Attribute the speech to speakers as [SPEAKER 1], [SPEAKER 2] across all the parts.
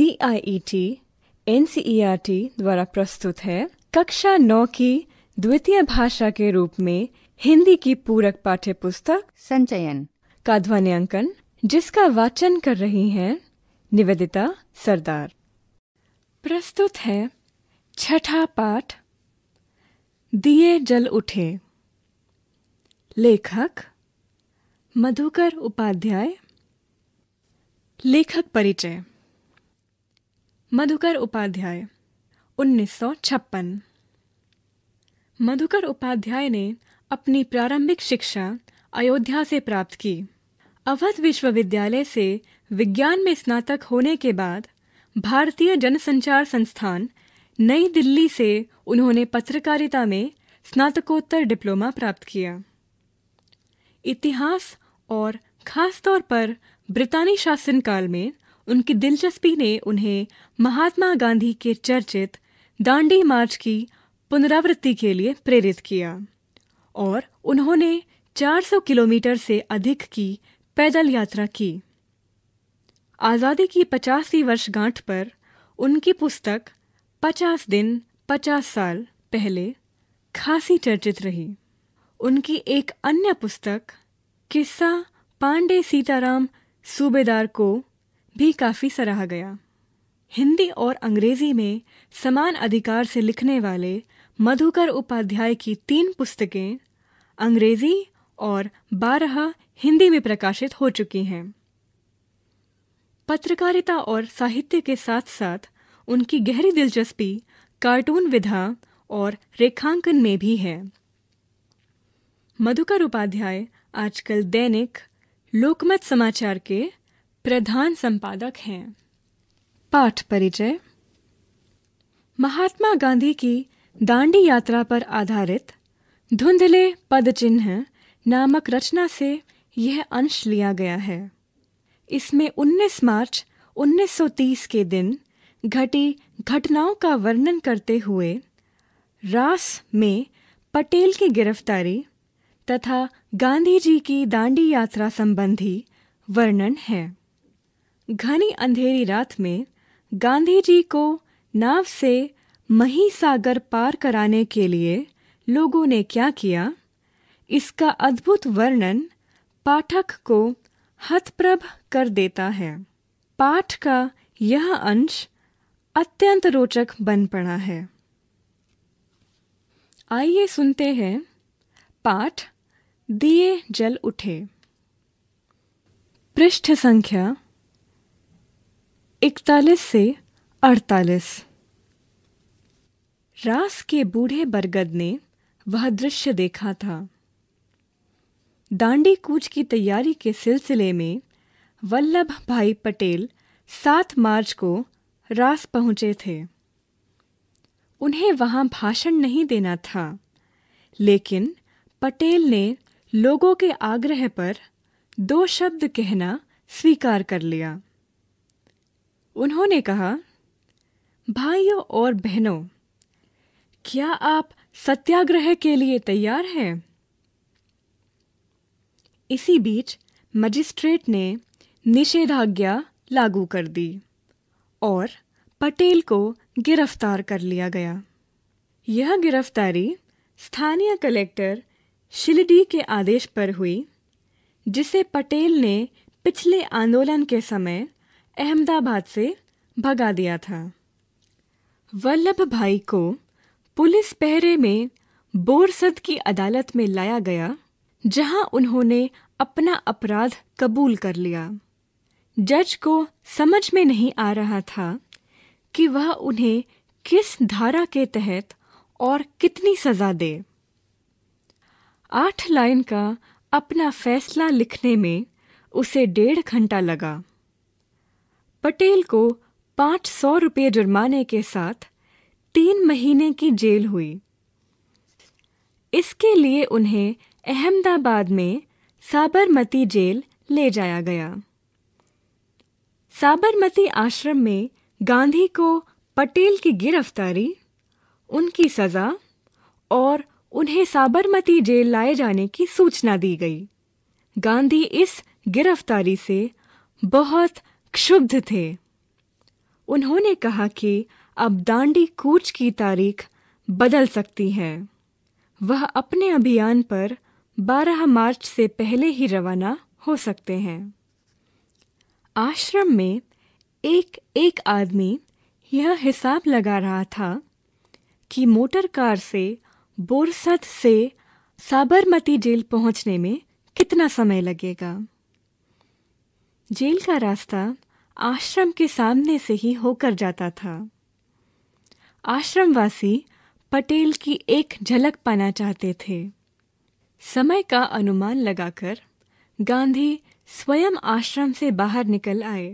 [SPEAKER 1] C I E T N C E R T द्वारा प्रस्तुत है कक्षा नौ की द्वितीय भाषा के रूप में हिंदी की पूरक पाठ्य पुस्तक संचयन का ध्वनियांकन जिसका वाचन कर रही हैं निवेदिता सरदार प्रस्तुत है छठा पाठ दिए जल उठे लेखक मधुकर उपाध्याय लेखक परिचय मधुकर उपाध्याय उन्नीस मधुकर उपाध्याय ने अपनी प्रारंभिक शिक्षा अयोध्या से प्राप्त की अवध विश्वविद्यालय से विज्ञान में स्नातक होने के बाद भारतीय जनसंचार संस्थान नई दिल्ली से उन्होंने पत्रकारिता में स्नातकोत्तर डिप्लोमा प्राप्त किया इतिहास और खासतौर पर ब्रितानी शासन काल में उनकी दिलचस्पी ने उन्हें महात्मा गांधी के चर्चित दांडी मार्च की पुनरावृत्ति के लिए प्रेरित किया और उन्होंने 400 किलोमीटर से अधिक की पैदल यात्रा की आज़ादी की पचासवीं वर्षगांठ पर उनकी पुस्तक पचास दिन पचास साल पहले खासी चर्चित रही उनकी एक अन्य पुस्तक किस्सा पांडे सीताराम सूबेदार को भी काफ़ी सराहा गया हिंदी और अंग्रेजी में समान अधिकार से लिखने वाले मधुकर उपाध्याय की तीन पुस्तकें अंग्रेजी और बारह हिंदी में प्रकाशित हो चुकी हैं पत्रकारिता और साहित्य के साथ साथ उनकी गहरी दिलचस्पी कार्टून विधा और रेखांकन में भी है मधुकर उपाध्याय आजकल दैनिक लोकमत समाचार के प्रधान संपादक हैं पाठ परिचय महात्मा गांधी की दांडी यात्रा पर आधारित धुंधले पद चिन्ह नामक रचना से यह अंश लिया गया है इसमें 19 मार्च 1930 के दिन घटी घटनाओं का वर्णन करते हुए रास में पटेल की गिरफ्तारी तथा गांधी जी की दांडी यात्रा संबंधी वर्णन है घनी अंधेरी रात में गांधी जी को नाव से मही सागर पार कराने के लिए लोगों ने क्या किया इसका अद्भुत वर्णन पाठक को हतप्रभ कर देता है पाठ का यह अंश अत्यंत रोचक बन पड़ा है आइए सुनते हैं पाठ दिए जल उठे पृष्ठ संख्या इकतालीस से अड़तालीस रास के बूढ़े बरगद ने वह दृश्य देखा था दांडी कूच की तैयारी के सिलसिले में वल्लभ भाई पटेल सात मार्च को रास पहुंचे थे उन्हें वहां भाषण नहीं देना था लेकिन पटेल ने लोगों के आग्रह पर दो शब्द कहना स्वीकार कर लिया उन्होंने कहा भाइयों और बहनों क्या आप सत्याग्रह के लिए तैयार हैं इसी बीच मजिस्ट्रेट ने निषेधाज्ञा लागू कर दी और पटेल को गिरफ्तार कर लिया गया यह गिरफ्तारी स्थानीय कलेक्टर शिलडी के आदेश पर हुई जिसे पटेल ने पिछले आंदोलन के समय अहमदाबाद से भगा दिया था वल्लभ भाई को पुलिस पहरे में बोरसद की अदालत में लाया गया जहां उन्होंने अपना अपराध कबूल कर लिया जज को समझ में नहीं आ रहा था कि वह उन्हें किस धारा के तहत और कितनी सजा दे आठ लाइन का अपना फैसला लिखने में उसे डेढ़ घंटा लगा पटेल को पांच सौ रुपये जुर्माने के साथ तीन महीने की जेल हुई इसके लिए उन्हें अहमदाबाद में साबरमती जेल ले जाया गया साबरमती आश्रम में गांधी को पटेल की गिरफ्तारी उनकी सजा और उन्हें साबरमती जेल लाए जाने की सूचना दी गई गांधी इस गिरफ्तारी से बहुत क्षुब्ध थे उन्होंने कहा कि अब दांडी कूच की तारीख बदल सकती है वह अपने अभियान पर 12 मार्च से पहले ही रवाना हो सकते हैं आश्रम में एक एक आदमी यह हिसाब लगा रहा था कि मोटर कार से बोरसद से साबरमती जेल पहुंचने में कितना समय लगेगा जेल का रास्ता आश्रम के सामने से ही होकर जाता था आश्रमवासी पटेल की एक झलक पाना चाहते थे समय का अनुमान लगाकर गांधी स्वयं आश्रम से बाहर निकल आए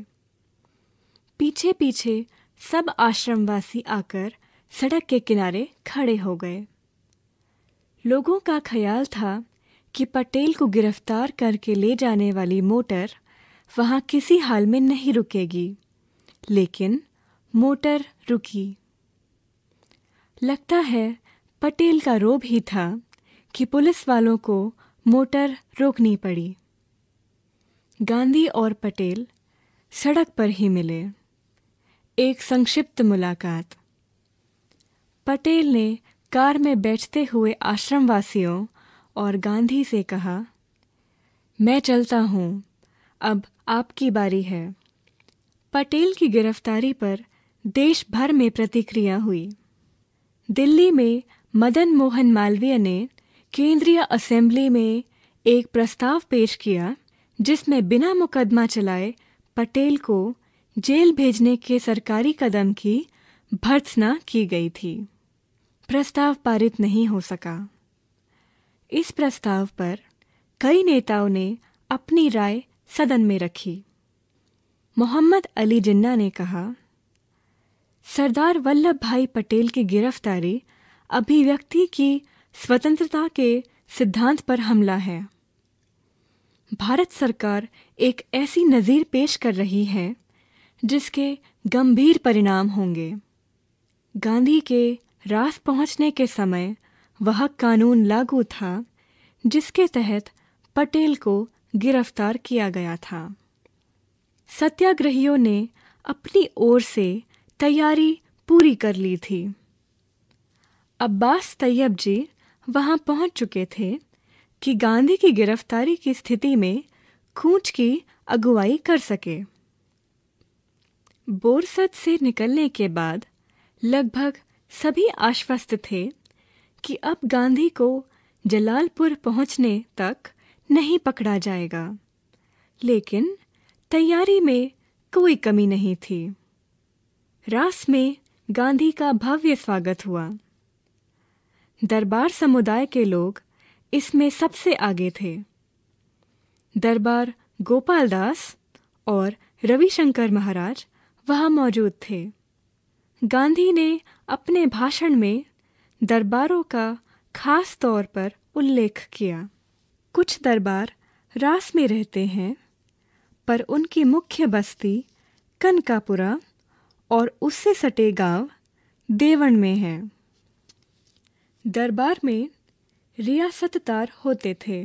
[SPEAKER 1] पीछे पीछे सब आश्रमवासी आकर सड़क के किनारे खड़े हो गए लोगों का ख्याल था कि पटेल को गिरफ्तार करके ले जाने वाली मोटर वहाँ किसी हाल में नहीं रुकेगी लेकिन मोटर रुकी लगता है पटेल का रोब ही था कि पुलिस वालों को मोटर रोकनी पड़ी गांधी और पटेल सड़क पर ही मिले एक संक्षिप्त मुलाकात पटेल ने कार में बैठते हुए आश्रमवासियों और गांधी से कहा मैं चलता हूँ अब आपकी बारी है पटेल की गिरफ्तारी पर देश भर में प्रतिक्रिया हुई दिल्ली में मदन मोहन मालवीय ने केंद्रीय असेंबली में एक प्रस्ताव पेश किया जिसमें बिना मुकदमा चलाए पटेल को जेल भेजने के सरकारी कदम की भर्त्सना की गई थी प्रस्ताव पारित नहीं हो सका इस प्रस्ताव पर कई नेताओं ने अपनी राय सदन में रखी मोहम्मद अली जिन्ना ने कहा सरदार वल्लभ भाई पटेल की गिरफ्तारी अभिव्यक्ति की स्वतंत्रता के सिद्धांत पर हमला है भारत सरकार एक ऐसी नज़ीर पेश कर रही है जिसके गंभीर परिणाम होंगे गांधी के रास पहुंचने के समय वह कानून लागू था जिसके तहत पटेल को गिरफ्तार किया गया था सत्याग्रहियों ने अपनी ओर से तैयारी पूरी कर ली थी अब्बास तैयब जी वहां पहुंच चुके थे कि गांधी की गिरफ्तारी की स्थिति में कूच की अगुवाई कर सके बोरसद से निकलने के बाद लगभग सभी आश्वस्त थे कि अब गांधी को जलालपुर पहुंचने तक नहीं पकड़ा जाएगा लेकिन तैयारी में कोई कमी नहीं थी रास में गांधी का भव्य स्वागत हुआ दरबार समुदाय के लोग इसमें सबसे आगे थे दरबार गोपाल दास और रविशंकर महाराज वहां मौजूद थे गांधी ने अपने भाषण में दरबारों का खास तौर पर उल्लेख किया कुछ दरबार रास में रहते हैं पर उनकी मुख्य बस्ती कनकापुरा और उससे सटे गांव देवण में है दरबार में रियासतदार होते थे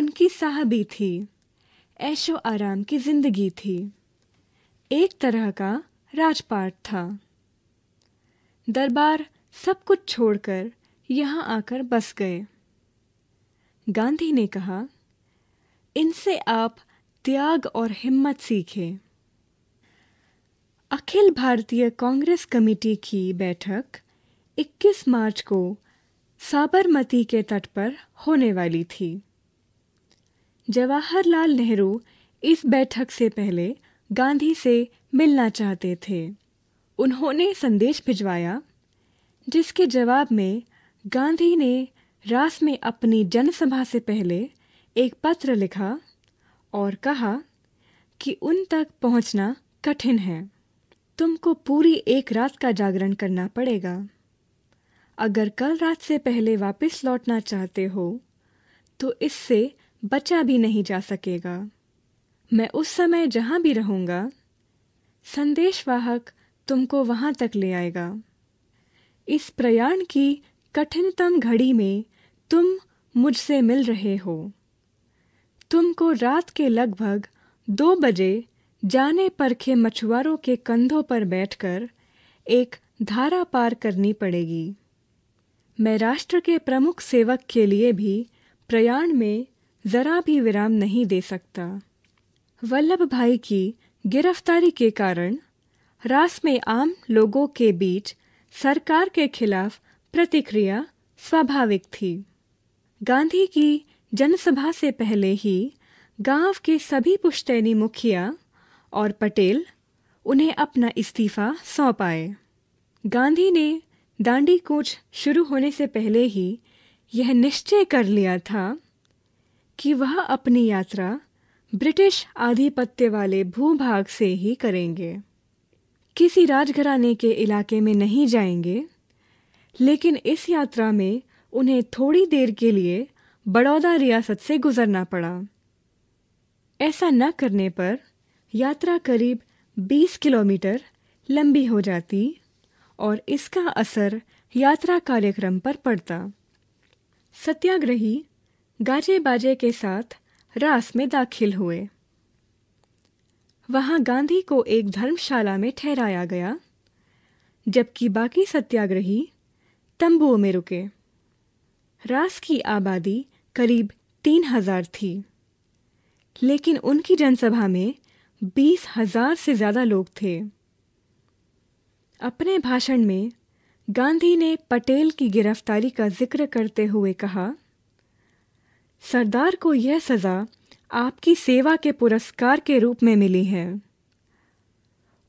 [SPEAKER 1] उनकी साहबी थी ऐशो आराम की जिंदगी थी एक तरह का राजपाट था दरबार सब कुछ छोड़कर यहाँ आकर बस गए गांधी ने कहा इनसे आप त्याग और हिम्मत सीखें अखिल भारतीय कांग्रेस कमेटी की बैठक 21 मार्च को साबरमती के तट पर होने वाली थी जवाहरलाल नेहरू इस बैठक से पहले गांधी से मिलना चाहते थे उन्होंने संदेश भिजवाया जिसके जवाब में गांधी ने रास में अपनी जनसभा से पहले एक पत्र लिखा और कहा कि उन तक पहुंचना कठिन है तुमको पूरी एक रात का जागरण करना पड़ेगा अगर कल रात से पहले वापस लौटना चाहते हो तो इससे बचा भी नहीं जा सकेगा मैं उस समय जहाँ भी रहूँगा संदेशवाहक तुमको वहाँ तक ले आएगा इस प्रयाण की कठिनतम घड़ी में तुम मुझसे मिल रहे हो तुमको रात के लगभग दो बजे जाने परखे मछुआरों के कंधों पर बैठकर एक धारा पार करनी पड़ेगी मैं राष्ट्र के प्रमुख सेवक के लिए भी प्रयाण में जरा भी विराम नहीं दे सकता वल्लभ भाई की गिरफ्तारी के कारण रास में आम लोगों के बीच सरकार के खिलाफ प्रतिक्रिया स्वाभाविक थी गांधी की जनसभा से पहले ही गांव के सभी पुश्तैनी मुखिया और पटेल उन्हें अपना इस्तीफा सौंप आए गांधी ने दांडी कूच शुरू होने से पहले ही यह निश्चय कर लिया था कि वह अपनी यात्रा ब्रिटिश आधिपत्य वाले भूभाग से ही करेंगे किसी राजघराने के इलाके में नहीं जाएंगे लेकिन इस यात्रा में उन्हें थोड़ी देर के लिए बड़ौदा रियासत से गुजरना पड़ा ऐसा न करने पर यात्रा करीब 20 किलोमीटर लंबी हो जाती और इसका असर यात्रा कार्यक्रम पर पड़ता सत्याग्रही गाजे बाजे के साथ रास में दाखिल हुए वहां गांधी को एक धर्मशाला में ठहराया गया जबकि बाकी सत्याग्रही तंबुओं में रुके रास की आबादी करीब तीन हजार थी लेकिन उनकी जनसभा में बीस हजार से ज्यादा लोग थे अपने भाषण में गांधी ने पटेल की गिरफ्तारी का जिक्र करते हुए कहा सरदार को यह सजा आपकी सेवा के पुरस्कार के रूप में मिली है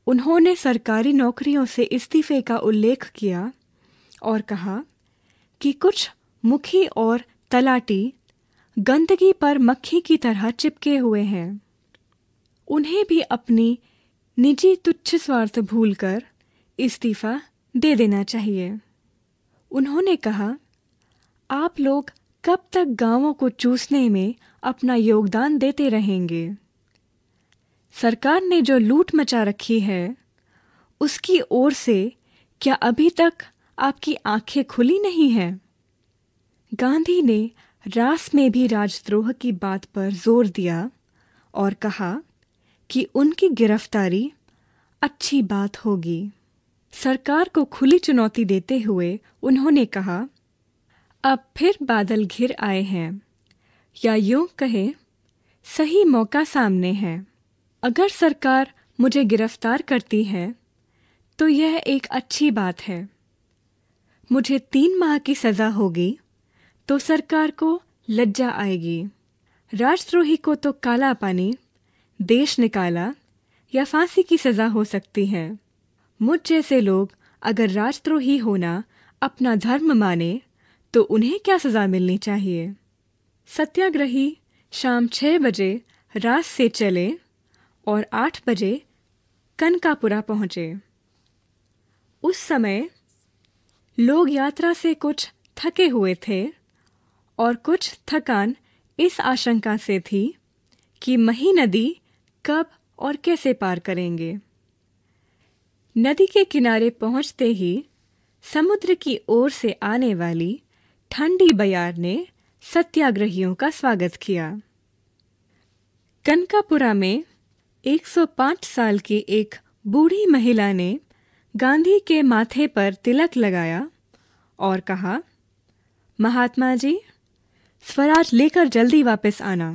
[SPEAKER 1] उन्होंने सरकारी नौकरियों से इस्तीफे का उल्लेख किया और कहा कि कुछ मुखी और तलाटी गंदगी पर मक्खी की तरह चिपके हुए हैं उन्हें भी अपनी निजी तुच्छ स्वार्थ भूलकर इस्तीफा दे देना चाहिए उन्होंने कहा आप लोग कब तक गांवों को चूसने में अपना योगदान देते रहेंगे सरकार ने जो लूट मचा रखी है उसकी ओर से क्या अभी तक आपकी आंखें खुली नहीं हैं गांधी ने रास में भी राजद्रोह की बात पर जोर दिया और कहा कि उनकी गिरफ्तारी अच्छी बात होगी सरकार को खुली चुनौती देते हुए उन्होंने कहा अब फिर बादल घिर आए हैं या यूं कहे सही मौका सामने है अगर सरकार मुझे गिरफ्तार करती है तो यह एक अच्छी बात है मुझे तीन माह की सज़ा होगी तो सरकार को लज्जा आएगी राजद्रोही को तो काला पानी देश निकाला या फांसी की सजा हो सकती है मुझ जैसे लोग अगर राजद्रोही होना अपना धर्म माने तो उन्हें क्या सजा मिलनी चाहिए सत्याग्रही शाम छः बजे रास से चले और आठ बजे कनकापुरा पहुंचे उस समय लोग यात्रा से कुछ थके हुए थे और कुछ थकान इस आशंका से थी कि मही नदी कब और कैसे पार करेंगे नदी के किनारे पहुंचते ही समुद्र की ओर से आने वाली ठंडी बयार ने सत्याग्रहियों का स्वागत किया कनकापुरा में 105 साल की एक बूढ़ी महिला ने गांधी के माथे पर तिलक लगाया और कहा महात्मा जी स्वराज लेकर जल्दी वापस आना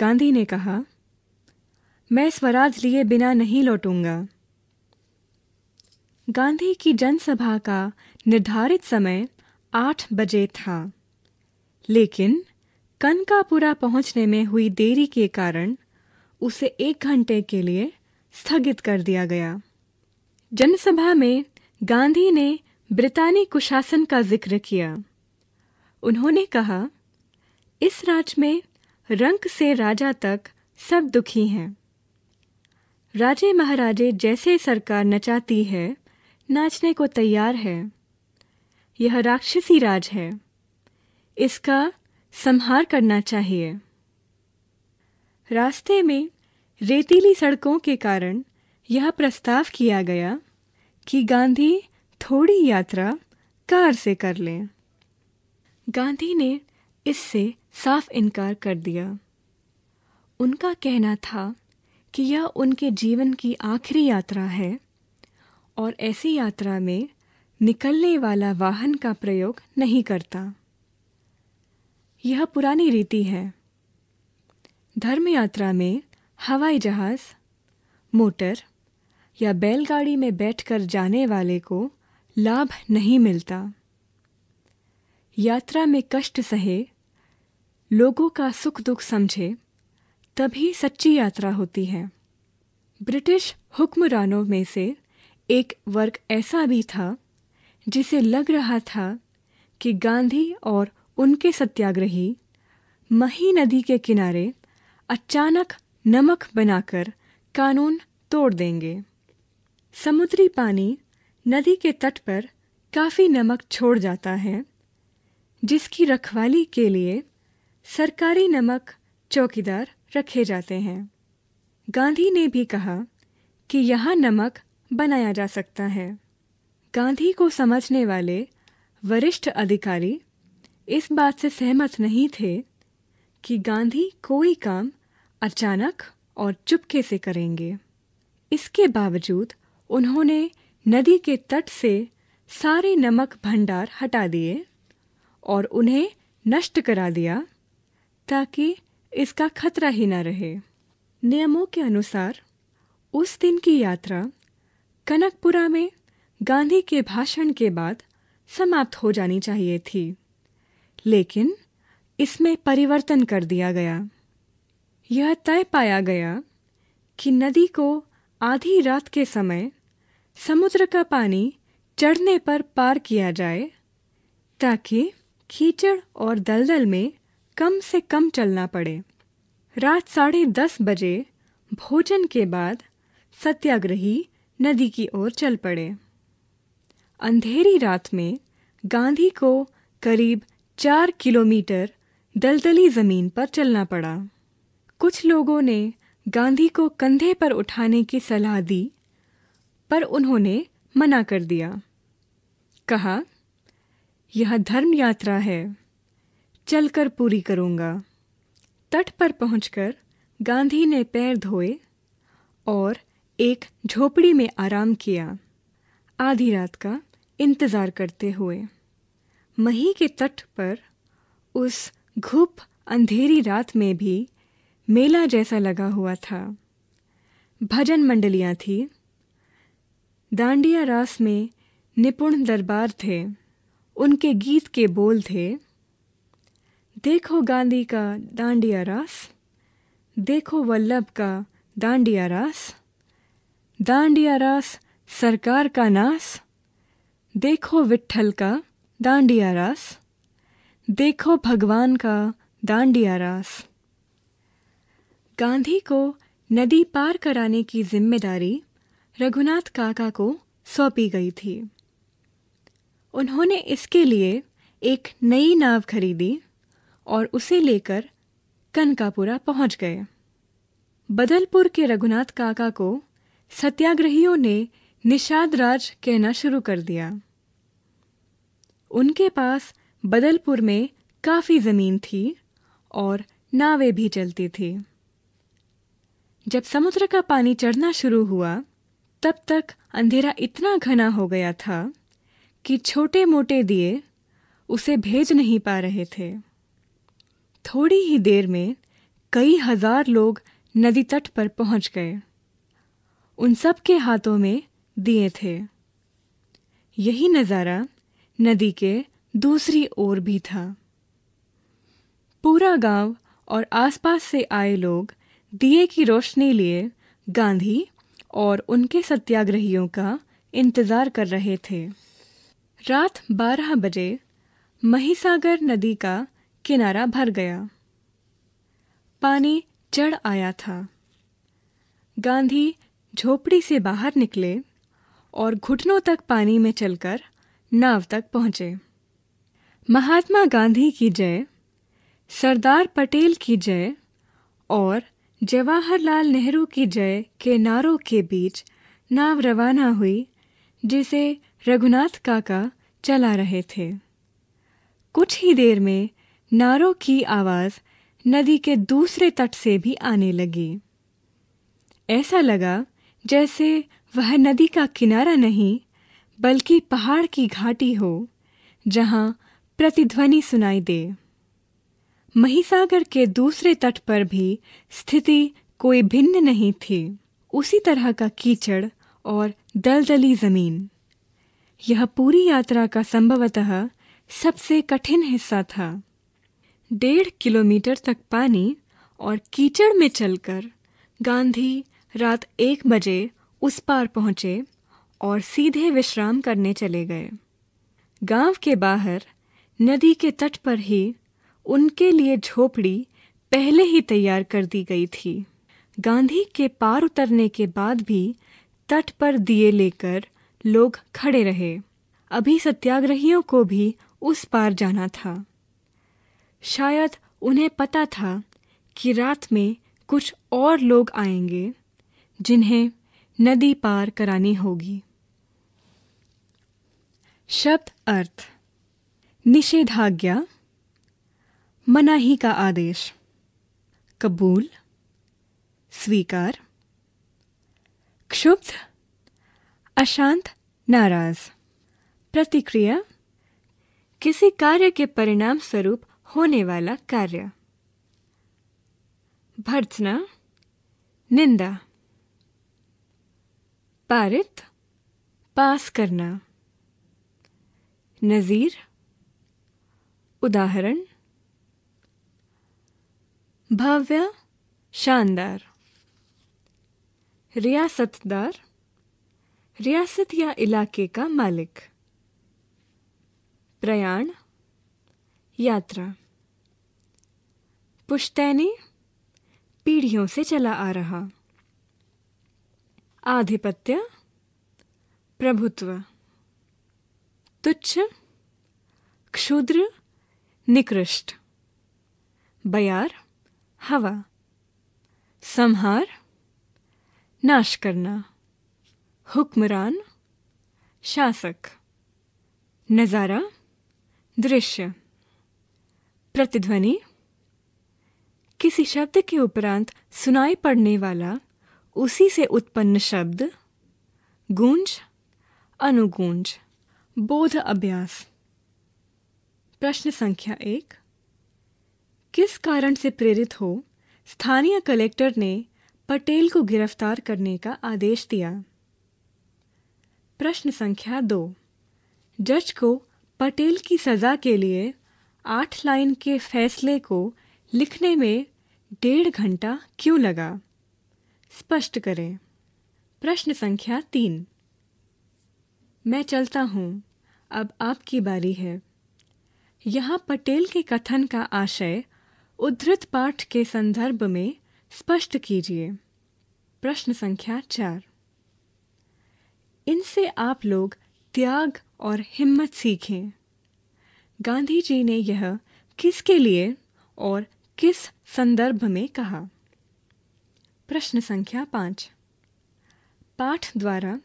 [SPEAKER 1] गांधी ने कहा मैं स्वराज लिए बिना नहीं लौटूंगा गांधी की जनसभा का निर्धारित समय आठ बजे था लेकिन कनकापुरा पहुंचने में हुई देरी के कारण उसे एक घंटे के लिए स्थगित कर दिया गया जनसभा में गांधी ने ब्रितानी कुशासन का जिक्र किया उन्होंने कहा इस राज्य में रंक से राजा तक सब दुखी हैं राजे महाराजे जैसे सरकार नचाती है नाचने को तैयार है यह राक्षसी राज है इसका संहार करना चाहिए रास्ते में रेतीली सड़कों के कारण यह प्रस्ताव किया गया कि गांधी थोड़ी यात्रा कार से कर लें गांधी ने इससे साफ इनकार कर दिया उनका कहना था कि यह उनके जीवन की आखिरी यात्रा है और ऐसी यात्रा में निकलने वाला वाहन का प्रयोग नहीं करता यह पुरानी रीति है धर्म यात्रा में हवाई जहाज मोटर या बैलगाड़ी में बैठकर जाने वाले को लाभ नहीं मिलता यात्रा में कष्ट सहे लोगों का सुख दुख समझे तभी सच्ची यात्रा होती है ब्रिटिश हुक्मरानों में से एक वर्ग ऐसा भी था जिसे लग रहा था कि गांधी और उनके सत्याग्रही मही नदी के किनारे अचानक नमक बनाकर कानून तोड़ देंगे समुद्री पानी नदी के तट पर काफ़ी नमक छोड़ जाता है जिसकी रखवाली के लिए सरकारी नमक चौकीदार रखे जाते हैं गांधी ने भी कहा कि यहाँ नमक बनाया जा सकता है गांधी को समझने वाले वरिष्ठ अधिकारी इस बात से सहमत नहीं थे कि गांधी कोई काम अचानक और चुपके से करेंगे इसके बावजूद उन्होंने नदी के तट से सारे नमक भंडार हटा दिए और उन्हें नष्ट करा दिया ताकि इसका खतरा ही न रहे नियमों के अनुसार उस दिन की यात्रा कनकपुरा में गांधी के भाषण के बाद समाप्त हो जानी चाहिए थी लेकिन इसमें परिवर्तन कर दिया गया यह तय पाया गया कि नदी को आधी रात के समय समुद्र का पानी चढ़ने पर पार किया जाए ताकि कीचड़ और दलदल में कम से कम चलना पड़े रात साढ़े दस बजे भोजन के बाद सत्याग्रही नदी की ओर चल पड़े अंधेरी रात में गांधी को करीब चार किलोमीटर दलदली ज़मीन पर चलना पड़ा कुछ लोगों ने गांधी को कंधे पर उठाने की सलाह दी पर उन्होंने मना कर दिया कहा यह धर्म यात्रा है चलकर पूरी करूँगा तट पर पहुंचकर गांधी ने पैर धोए और एक झोपड़ी में आराम किया आधी रात का इंतज़ार करते हुए मही के तट पर उस घुप अंधेरी रात में भी मेला जैसा लगा हुआ था भजन मंडलियाँ थी दांडिया रास में निपुण दरबार थे उनके गीत के बोल थे देखो गांधी का दांडिया रास देखो वल्लभ का दांडिया रास दांडिया रास सरकार का नास देखो विट्ठल का दांडिया रास देखो भगवान का दांडिया रास गांधी को नदी पार कराने की जिम्मेदारी रघुनाथ काका को सौंपी गई थी उन्होंने इसके लिए एक नई नाव खरीदी और उसे लेकर कनकापुरा पहुंच गए बदलपुर के रघुनाथ काका को सत्याग्रहियों ने निषाद राज कहना शुरू कर दिया उनके पास बदलपुर में काफ़ी ज़मीन थी और नावें भी चलती थी जब समुद्र का पानी चढ़ना शुरू हुआ तब तक अंधेरा इतना घना हो गया था कि छोटे मोटे दिए उसे भेज नहीं पा रहे थे थोड़ी ही देर में कई हजार लोग नदी तट पर पहुंच गए उन सब के हाथों में दिए थे यही नज़ारा नदी के दूसरी ओर भी था पूरा गांव और आसपास से आए लोग दिए की रोशनी लिए गांधी और उनके सत्याग्रहियों का इंतज़ार कर रहे थे रात 12 बजे महिसागर नदी का किनारा भर गया पानी चढ़ आया था गांधी झोपड़ी से बाहर निकले और घुटनों तक पानी में चलकर नाव तक पहुंचे महात्मा गांधी की जय सरदार पटेल की जय और जवाहरलाल नेहरू की जय के नारों के बीच नाव रवाना हुई जिसे रघुनाथ काका चला रहे थे कुछ ही देर में नारों की आवाज नदी के दूसरे तट से भी आने लगी ऐसा लगा जैसे वह नदी का किनारा नहीं बल्कि पहाड़ की घाटी हो जहाँ प्रतिध्वनि सुनाई दे महिसागर के दूसरे तट पर भी स्थिति कोई भिन्न नहीं थी उसी तरह का कीचड़ और दलदली जमीन यह पूरी यात्रा का संभवतः सबसे कठिन हिस्सा था डेढ़ किलोमीटर तक पानी और कीचड़ में चलकर गांधी रात एक बजे उस पार पहुंचे और सीधे विश्राम करने चले गए गांव के बाहर नदी के तट पर ही उनके लिए झोपड़ी पहले ही तैयार कर दी गई थी गांधी के पार उतरने के बाद भी तट पर दिए लेकर लोग खड़े रहे अभी सत्याग्रहियों को भी उस पार जाना था शायद उन्हें पता था कि रात में कुछ और लोग आएंगे जिन्हें नदी पार करानी होगी शब्द अर्थ निषेधाज्ञा मनाही का आदेश कबूल स्वीकार क्षुब्ध अशांत नाराज प्रतिक्रिया किसी कार्य के परिणाम स्वरूप होने वाला कार्य भर्सना निंदा पारित पास करना नजीर उदाहरण भव्य शानदार रियासतदार रियासत या इलाके का मालिक प्रयाण यात्रा पुश्तैनी पीढ़ियों से चला आ रहा आधिपत्य प्रभुत्व तुच्छ क्षुद्र निकृष्ट बयार हवा संहार नाश करना हुक्मरान शासक नज़ारा दृश्य प्रतिध्वनि किसी शब्द के उपरांत सुनाई पड़ने वाला उसी से उत्पन्न शब्द गूंज अनुगूंज बोध अभ्यास प्रश्न संख्या एक किस कारण से प्रेरित हो स्थानीय कलेक्टर ने पटेल को गिरफ्तार करने का आदेश दिया प्रश्न संख्या दो जज को पटेल की सजा के लिए आठ लाइन के फैसले को लिखने में डेढ़ घंटा क्यों लगा स्पष्ट करें प्रश्न संख्या तीन मैं चलता हूँ अब आपकी बारी है यहाँ पटेल के कथन का आशय उद्धृत पाठ के संदर्भ में स्पष्ट कीजिए प्रश्न संख्या चार इनसे आप लोग त्याग और हिम्मत सीखें गांधी जी ने यह किसके लिए और किस संदर्भ में कहा प्रश्न संख्या पाँच पाठ द्वारा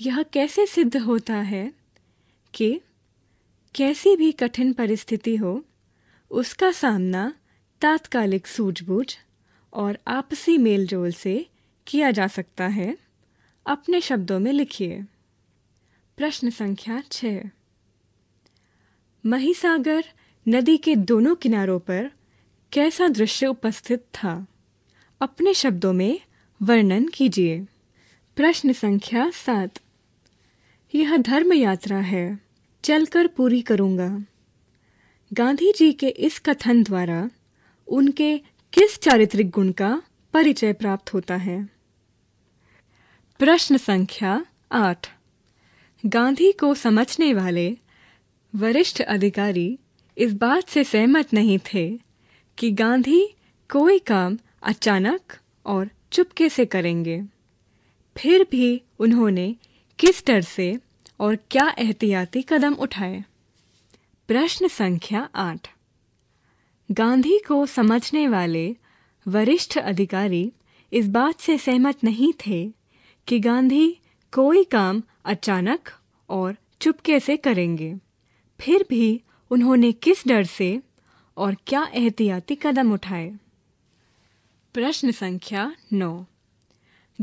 [SPEAKER 1] यह कैसे सिद्ध होता है कि कैसी भी कठिन परिस्थिति हो उसका सामना तात्कालिक सूझबूझ और आपसी मेलजोल से किया जा सकता है अपने शब्दों में लिखिए प्रश्न संख्या छ महीसागर नदी के दोनों किनारों पर कैसा दृश्य उपस्थित था अपने शब्दों में वर्णन कीजिए प्रश्न संख्या सात यह धर्म यात्रा है चलकर पूरी करूंगा गांधी जी के इस कथन द्वारा उनके किस चारित्रिक गुण का परिचय प्राप्त होता है प्रश्न संख्या आठ गांधी को समझने वाले वरिष्ठ अधिकारी इस बात से सहमत नहीं थे कि गांधी कोई काम अचानक और चुपके से करेंगे फिर भी उन्होंने किस डर से और क्या एहतियाती कदम उठाए प्रश्न संख्या आठ गांधी को समझने वाले वरिष्ठ अधिकारी इस बात से सहमत नहीं थे कि गांधी कोई काम अचानक और चुपके से करेंगे फिर भी उन्होंने किस डर से और क्या एहतियाती कदम उठाए प्रश्न संख्या नौ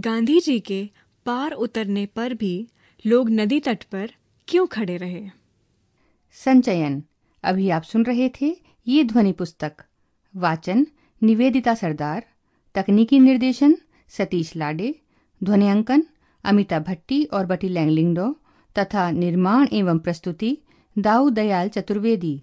[SPEAKER 1] गांधी जी के पार उतरने पर भी लोग नदी तट पर क्यों खड़े रहे संचयन अभी आप सुन रहे थे ये ध्वनि पुस्तक वाचन निवेदिता सरदार तकनीकी निर्देशन सतीश लाडे ध्वनियांकन अमिता भट्टी और बटी लैंगलिंगडो तथा निर्माण एवं प्रस्तुति दाऊ दयाल चतुर्वेदी